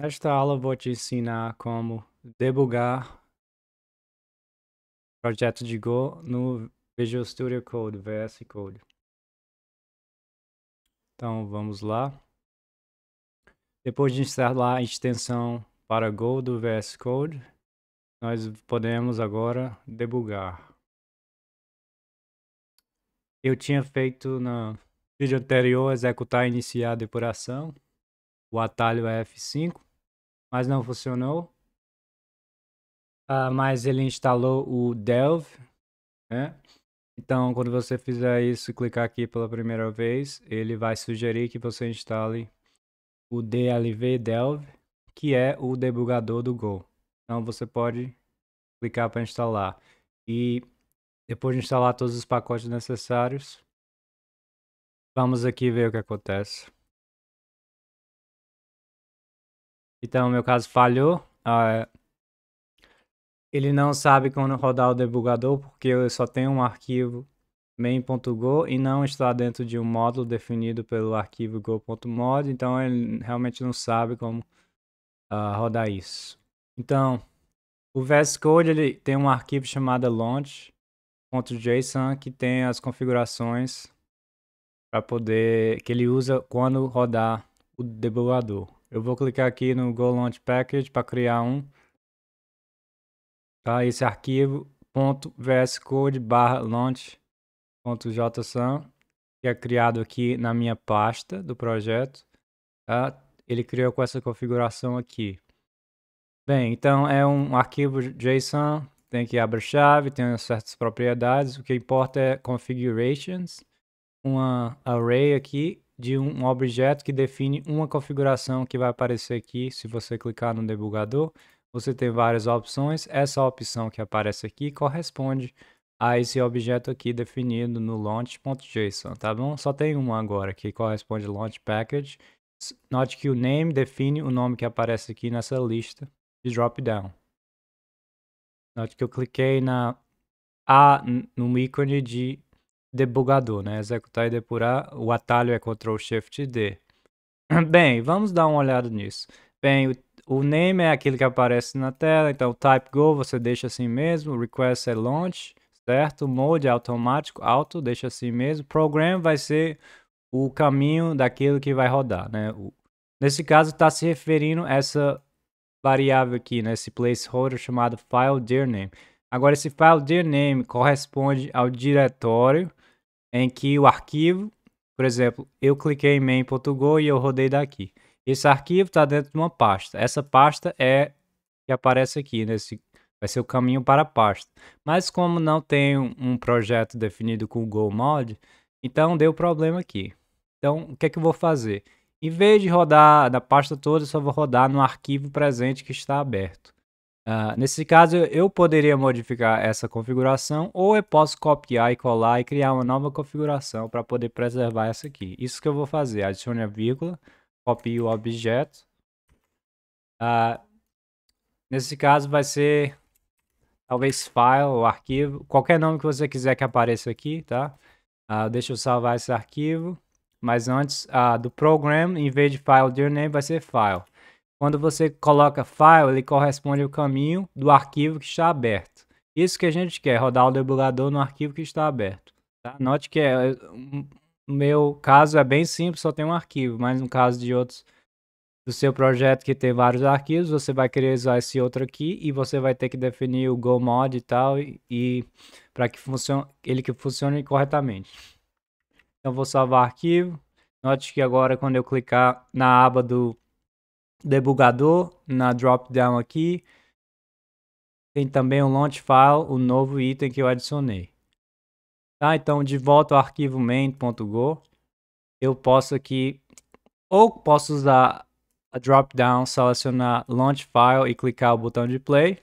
Nesta aula vou te ensinar como debugar projeto de Go no Visual Studio Code, VS Code. Então vamos lá. Depois de instalar a extensão para Go do VS Code, nós podemos agora debugar. Eu tinha feito no vídeo anterior executar e iniciar a depuração, o atalho é F5 mas não funcionou. Uh, mas ele instalou o Delve, né? Então, quando você fizer isso, clicar aqui pela primeira vez, ele vai sugerir que você instale o DLV Delve, que é o debugador do Go. Então, você pode clicar para instalar. E depois de instalar todos os pacotes necessários, vamos aqui ver o que acontece. Então, meu caso falhou. Ah, ele não sabe quando rodar o debugador, porque eu só tenho um arquivo main.go e não está dentro de um módulo definido pelo arquivo go.mod, então ele realmente não sabe como uh, rodar isso. Então, o VS Code ele tem um arquivo chamado launch.json que tem as configurações para poder que ele usa quando rodar o debugador. Eu vou clicar aqui no Go Launch Package para criar um. Tá? Esse arquivo .vscode que é criado aqui na minha pasta do projeto. Tá? Ele criou com essa configuração aqui. Bem, então é um arquivo JSON, tem que abrir chave, tem certas propriedades. O que importa é configurations, uma array aqui de um objeto que define uma configuração que vai aparecer aqui se você clicar no debugador. Você tem várias opções, essa opção que aparece aqui corresponde a esse objeto aqui definido no launch.json, tá bom? Só tem uma agora que corresponde ao launch package. Note que o name define o nome que aparece aqui nessa lista de dropdown. Note que eu cliquei na A no ícone de debugador, né? Executar e depurar. O atalho é Ctrl Shift D. Bem, vamos dar uma olhada nisso. Bem, o, o name é aquilo que aparece na tela, então type go você deixa assim mesmo, request é launch, certo? Mode é automático, auto, deixa assim mesmo. Program vai ser o caminho daquilo que vai rodar, né? O, nesse caso está se referindo a essa variável aqui, né? Esse placeholder chamado file dir name. Agora, esse file dir name corresponde ao diretório em que o arquivo, por exemplo, eu cliquei em main.go e eu rodei daqui. Esse arquivo está dentro de uma pasta. Essa pasta é que aparece aqui nesse vai ser o caminho para a pasta. Mas como não tem um projeto definido com o GoMod, então deu problema aqui. Então, o que é que eu vou fazer? Em vez de rodar da pasta toda, só vou rodar no arquivo presente que está aberto. Uh, nesse caso, eu poderia modificar essa configuração ou eu posso copiar e colar e criar uma nova configuração para poder preservar essa aqui. Isso que eu vou fazer, adicione a vírgula, copie o objeto. Uh, nesse caso vai ser talvez file ou arquivo, qualquer nome que você quiser que apareça aqui, tá? Uh, deixa eu salvar esse arquivo, mas antes do program, em vez de file name, vai ser file. Quando você coloca file, ele corresponde ao caminho do arquivo que está aberto. Isso que a gente quer, rodar o debugador no arquivo que está aberto. Tá? Note que é, é no meu caso é bem simples, só tem um arquivo, mas no caso de outros do seu projeto que tem vários arquivos, você vai querer usar esse outro aqui e você vai ter que definir o go mod e tal e, e para que funcione, ele que funcione corretamente. Então vou salvar arquivo. Note que agora quando eu clicar na aba do debugador na drop down aqui. Tem também o um launch file, o novo item que eu adicionei. Tá, então de volta ao arquivo main.go, eu posso aqui, ou posso usar a drop down, selecionar launch file e clicar o botão de play.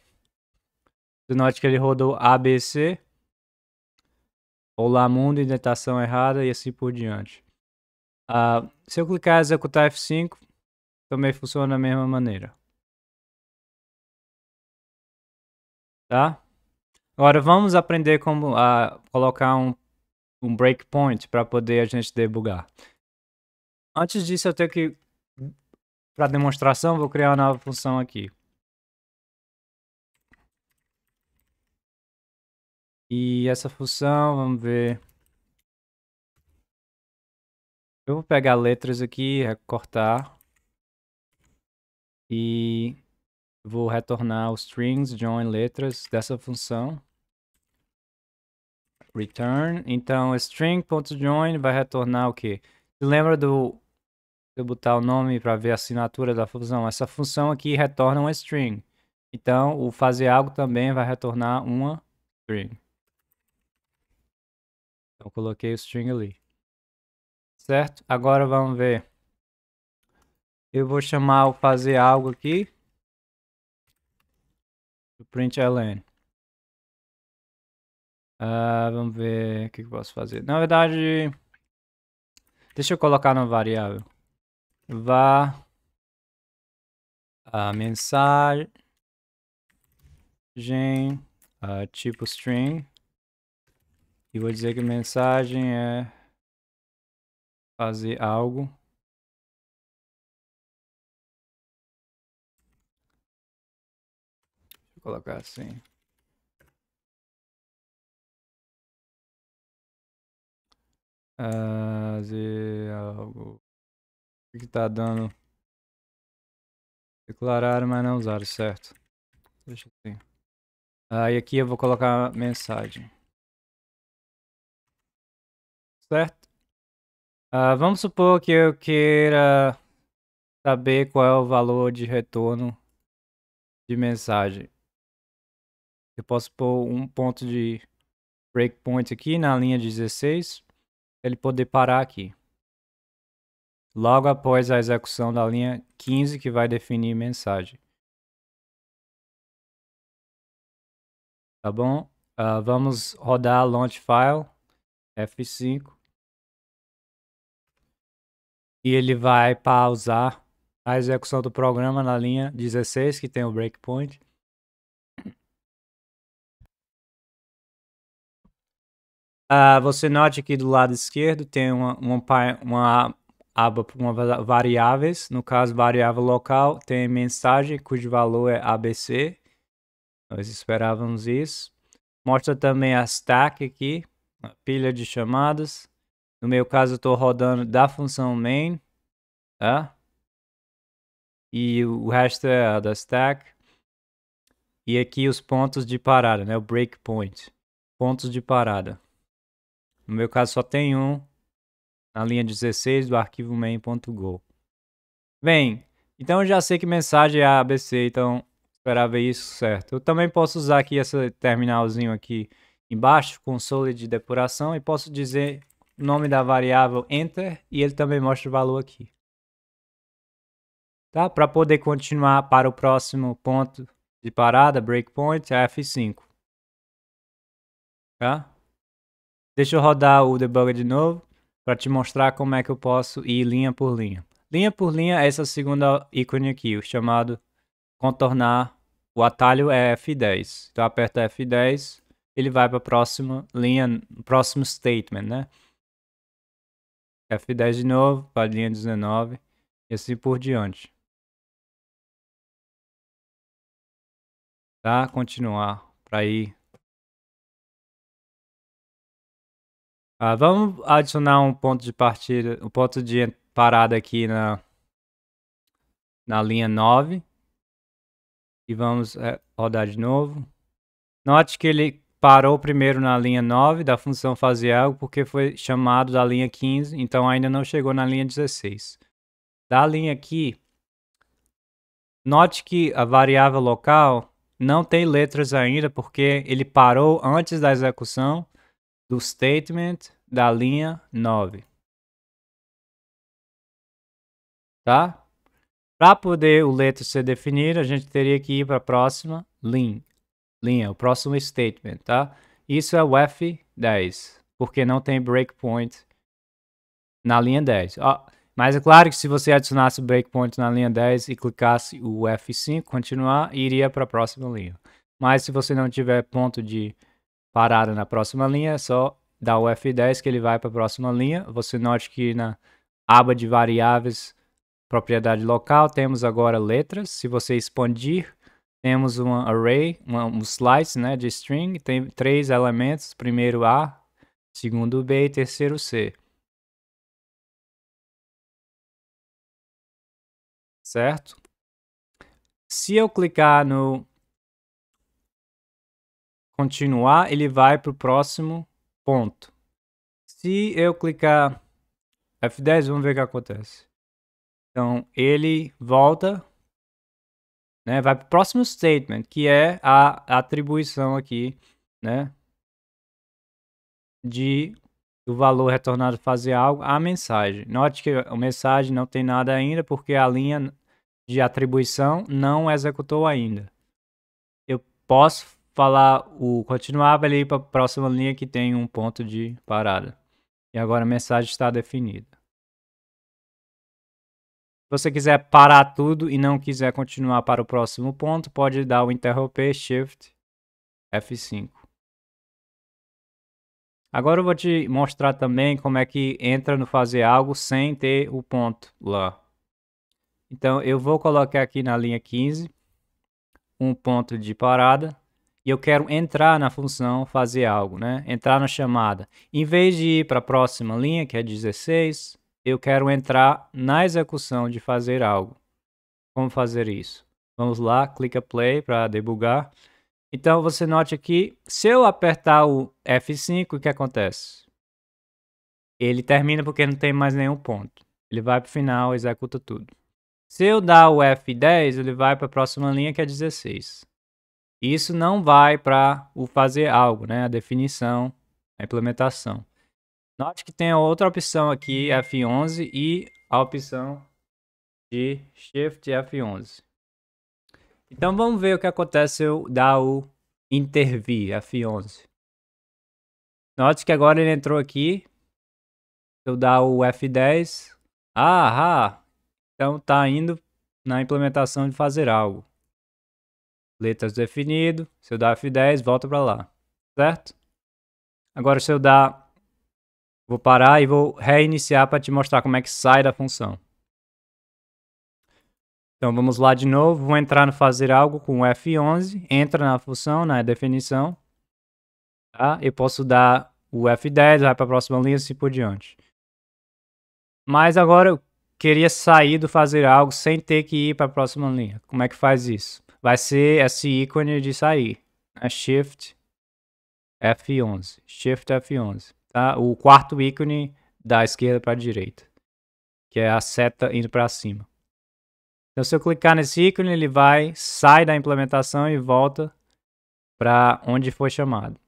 Você note que ele rodou ABC. Olá mundo, indentação errada e assim por diante. Uh, se eu clicar executar F5, também funciona da mesma maneira. Tá? Agora vamos aprender como a colocar um, um breakpoint para poder a gente debugar. Antes disso, eu tenho que, para demonstração, vou criar uma nova função aqui. E essa função, vamos ver. Eu vou pegar letras aqui, recortar. E vou retornar os strings, join letras dessa função. Return. Então, string.join vai retornar o que? Você lembra do... eu botar o nome para ver a assinatura da função, essa função aqui retorna um string. Então, o fazer algo também vai retornar uma string. Então, coloquei o string ali. Certo? Agora vamos ver eu vou chamar, o fazer algo aqui. Println. Uh, ah, vamos ver o que, eu posso fazer. Na verdade, deixa eu colocar numa variável. Vá a ah, mensagem ah, tipo string e vou dizer que mensagem é fazer algo colocar assim. Fazer algo. O que tá dando? Declararam, mas não usaram, certo? Deixa assim. Aí ah, aqui eu vou colocar mensagem. Certo? Ah, vamos supor que eu queira saber qual é o valor de retorno de mensagem. Eu posso pôr um ponto de breakpoint aqui na linha 16, ele poder parar aqui. Logo após a execução da linha 15, que vai definir mensagem. Tá bom? Uh, vamos rodar launch file, F5. E ele vai pausar a execução do programa na linha 16, que tem o breakpoint. Uh, você note aqui do lado esquerdo tem uma, uma, uma aba com variáveis. No caso, variável local tem mensagem cujo valor é ABC. Nós esperávamos isso. Mostra também a stack aqui, a pilha de chamadas. No meu caso, eu estou rodando da função main, tá? E o resto é a da stack. E aqui os pontos de parada, né? O breakpoint. Pontos de parada. No meu caso, só tem um na linha 16 do arquivo main.go. Bem, então eu já sei que mensagem é ABC, então esperava ver isso certo. Eu também posso usar aqui esse terminalzinho aqui embaixo, console de depuração, e posso dizer o nome da variável enter e ele também mostra o valor aqui. Tá? Para poder continuar para o próximo ponto de parada, breakpoint, é F5. Tá? Deixa eu rodar o debugger de novo para te mostrar como é que eu posso ir linha por linha. Linha por linha é essa segunda ícone aqui, o chamado contornar. O atalho é F10. Então aperta F10, ele vai para a próxima linha, próximo statement, né? F10 de novo, para a linha 19 e assim por diante. Tá? Continuar para ir Ah, vamos adicionar um ponto de partida, um ponto de parada aqui na, na linha 9. E vamos é, rodar de novo. Note que ele parou primeiro na linha 9 da função fazer algo porque foi chamado da linha 15, então ainda não chegou na linha 16. Da linha aqui, note que a variável local não tem letras ainda porque ele parou antes da execução do statement da linha 9. Tá? Para poder o letra ser definido, a gente teria que ir para a próxima linha, linha, o próximo statement, tá? Isso é o F10, porque não tem breakpoint na linha 10. Ó, mas é claro que se você adicionasse breakpoint na linha 10 e clicasse o F5, continuar, iria para a próxima linha. Mas se você não tiver ponto de parada na próxima linha, é só dar o F10 que ele vai para a próxima linha. Você note que na aba de variáveis, propriedade local, temos agora letras. Se você expandir, temos um array, um slice né, de string, tem três elementos, primeiro A, segundo B e terceiro C. Certo? Se eu clicar no continuar, ele vai para o próximo ponto. Se eu clicar F10, vamos ver o que acontece. Então, ele volta, né, vai para o próximo statement, que é a atribuição aqui né, de o valor retornado fazer algo à mensagem. Note que a mensagem não tem nada ainda, porque a linha de atribuição não executou ainda. Eu posso falar o continuar, ele ir para a próxima linha que tem um ponto de parada. E agora a mensagem está definida. Se você quiser parar tudo e não quiser continuar para o próximo ponto, pode dar o interromper Shift F5. Agora eu vou te mostrar também como é que entra no fazer algo sem ter o ponto lá. Então eu vou colocar aqui na linha 15 um ponto de parada e eu quero entrar na função fazer algo, né? Entrar na chamada. Em vez de ir para a próxima linha, que é 16, eu quero entrar na execução de fazer algo. Como fazer isso? Vamos lá, clica play para debugar. Então você note aqui, se eu apertar o F5, o que acontece? Ele termina porque não tem mais nenhum ponto. Ele vai para o final, executa tudo. Se eu dar o F10, ele vai para a próxima linha que é 16. Isso não vai para o fazer algo, né? A definição, a implementação. Note que tem outra opção aqui, F11, e a opção de Shift F11. Então vamos ver o que acontece se eu dar o intervir F11. Note que agora ele entrou aqui. Se eu dar o F10. Ah, ah, então tá indo na implementação de fazer algo letras definido. Se eu dar F10, volta para lá, certo? Agora se eu dar, vou parar e vou reiniciar para te mostrar como é que sai da função. Então vamos lá de novo, vou entrar no fazer algo com F11, entra na função, na definição, tá? Eu posso dar o F10, vai para a próxima linha e assim por diante. Mas agora eu queria sair do fazer algo sem ter que ir para a próxima linha. Como é que faz isso? vai ser esse ícone de sair. Né? Shift F11. Shift F11. Tá? O quarto ícone da esquerda para a direita, que é a seta indo para cima. Então, se eu clicar nesse ícone, ele vai, sai da implementação e volta para onde foi chamado.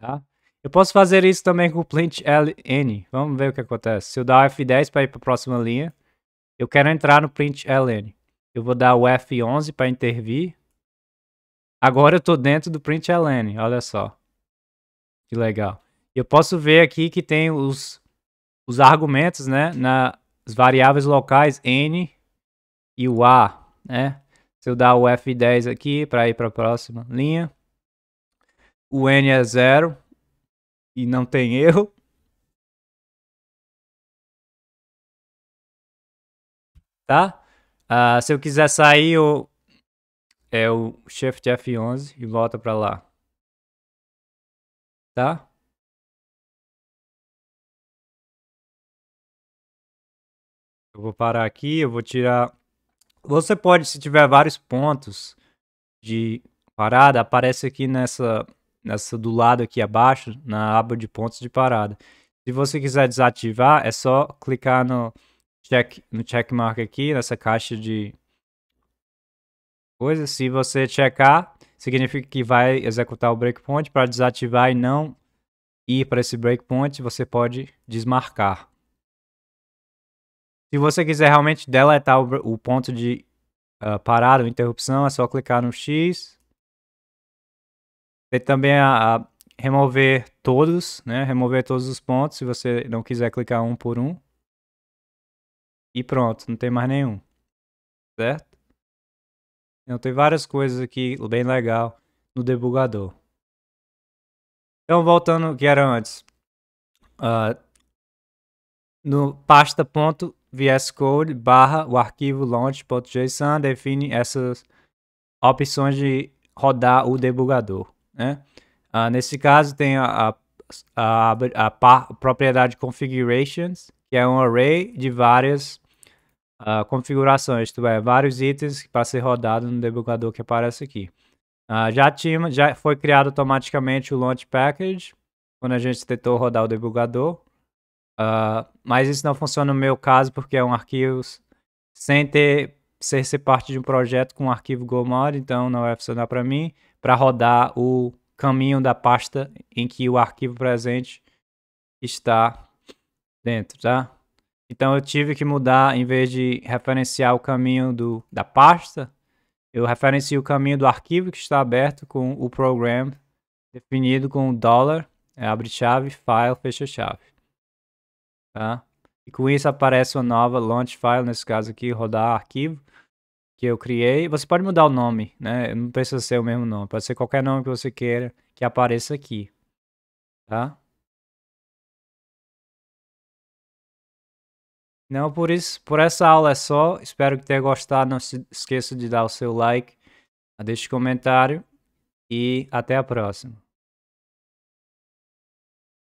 Tá? Eu posso fazer isso também com o print ln. Vamos ver o que acontece. Se eu dar F10 para ir para a próxima linha, eu quero entrar no print ln. Eu vou dar o F11 para intervir. Agora eu estou dentro do println, olha só. Que legal. Eu posso ver aqui que tem os, os argumentos, né? Nas variáveis locais N e o A, né? Se eu dar o F10 aqui para ir para a próxima linha. O N é zero e não tem erro. Tá? Uh, se eu quiser sair, eu... é o Shift F11 e volta para lá. Tá? Eu vou parar aqui, eu vou tirar... Você pode, se tiver vários pontos de parada, aparece aqui nessa, nessa do lado aqui abaixo, na aba de pontos de parada. Se você quiser desativar, é só clicar no, check, no checkmark aqui, nessa caixa de coisas. Se você checar, significa que vai executar o breakpoint. Para desativar e não ir para esse breakpoint, você pode desmarcar. Se você quiser realmente deletar o, o ponto de uh, parada ou interrupção, é só clicar no X. Tem também a, a remover todos, né? Remover todos os pontos, se você não quiser clicar um por um. E pronto, não tem mais nenhum. Certo? Então tem várias coisas aqui bem legal no debugador. Então voltando o que era antes. Uh, no pasta.vscode barra o arquivo launch.json define essas opções de rodar o debugador. Né? Uh, nesse caso tem a, a, a, a, a propriedade configurations, que é um array de várias Uh, configurações, isto é, vários itens para ser rodado no debugador que aparece aqui. Uh, já, tinha, já foi criado automaticamente o Launch Package, quando a gente tentou rodar o debugador. Uh, ah, mas isso não funciona no meu caso, porque é um arquivo sem ter, ser, ser parte de um projeto com um arquivo GoMod, então não vai funcionar para mim, para rodar o caminho da pasta em que o arquivo presente está dentro, tá? Então eu tive que mudar, em vez de referenciar o caminho do, da pasta, eu referencio o caminho do arquivo que está aberto com o program definido com o dólar, é, abre chave, file, fecha chave. Tá? E com isso aparece uma nova launch file, nesse caso aqui, rodar arquivo, que eu criei. Você pode mudar o nome, né? Não precisa ser o mesmo nome, pode ser qualquer nome que você queira que apareça aqui. Tá? Não, por isso, por essa aula é só. Espero que tenha gostado. Não se esqueça de dar o seu like, deixe comentário e até a próxima.